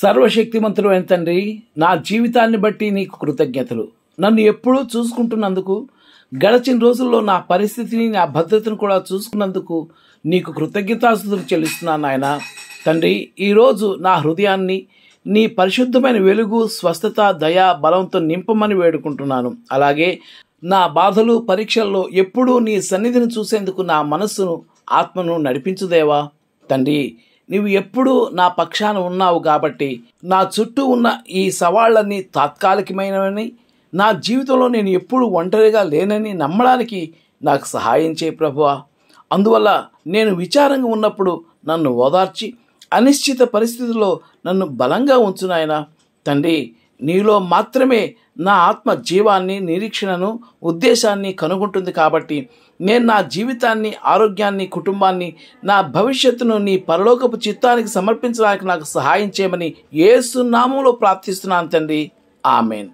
సర్వశక్తిమంతుడైన తండ్రి నా జీవితాన్ని బట్టి నీకు కృతజ్ఞతలు నన్ను ఎప్పుడూ చూసుకుంటున్నందుకు గడచిన రోజుల్లో నా పరిస్థితిని నా భద్రతను కూడా చూసుకున్నందుకు నీకు కృతజ్ఞతాస్థుతులు చెల్లిస్తున్నాను ఆయన తండ్రి ఈరోజు నా హృదయాన్ని నీ పరిశుద్ధమైన వెలుగు స్వస్థత దయ బలంతో నింపమని వేడుకుంటున్నాను అలాగే నా బాధలు పరీక్షల్లో ఎప్పుడూ నీ సన్నిధిని చూసేందుకు నా మనస్సును ఆత్మను నడిపించుదేవా తండ్రి నీవు ఎప్పుడూ నా పక్షాన ఉన్నావు కాబట్టి నా చుట్టూ ఉన్న ఈ సవాళ్ళన్నీ తాత్కాలికమైనవని నా జీవితంలో నేను ఎప్పుడు ఒంటరిగా లేనని నమ్మడానికి నాకు సహాయం చేయి ప్రభువ అందువల్ల నేను విచారంగా ఉన్నప్పుడు నన్ను ఓదార్చి అనిశ్చిత పరిస్థితుల్లో నన్ను బలంగా ఉంచునాయన తండ్రి నీలో మాత్రమే నా ఆత్మ జీవాన్ని నిరీక్షణను ఉద్దేశాన్ని కనుగొంటుంది కాబట్టి నేను నా జీవితాన్ని ఆరోగ్యాన్ని కుటుంబాన్ని నా భవిష్యత్తును నీ పరలోకపు చిత్తానికి సమర్పించడానికి నాకు సహాయం చేయమని ఏ సున్నామంలో ప్రార్థిస్తున్నాను తండ్రి ఆమెన్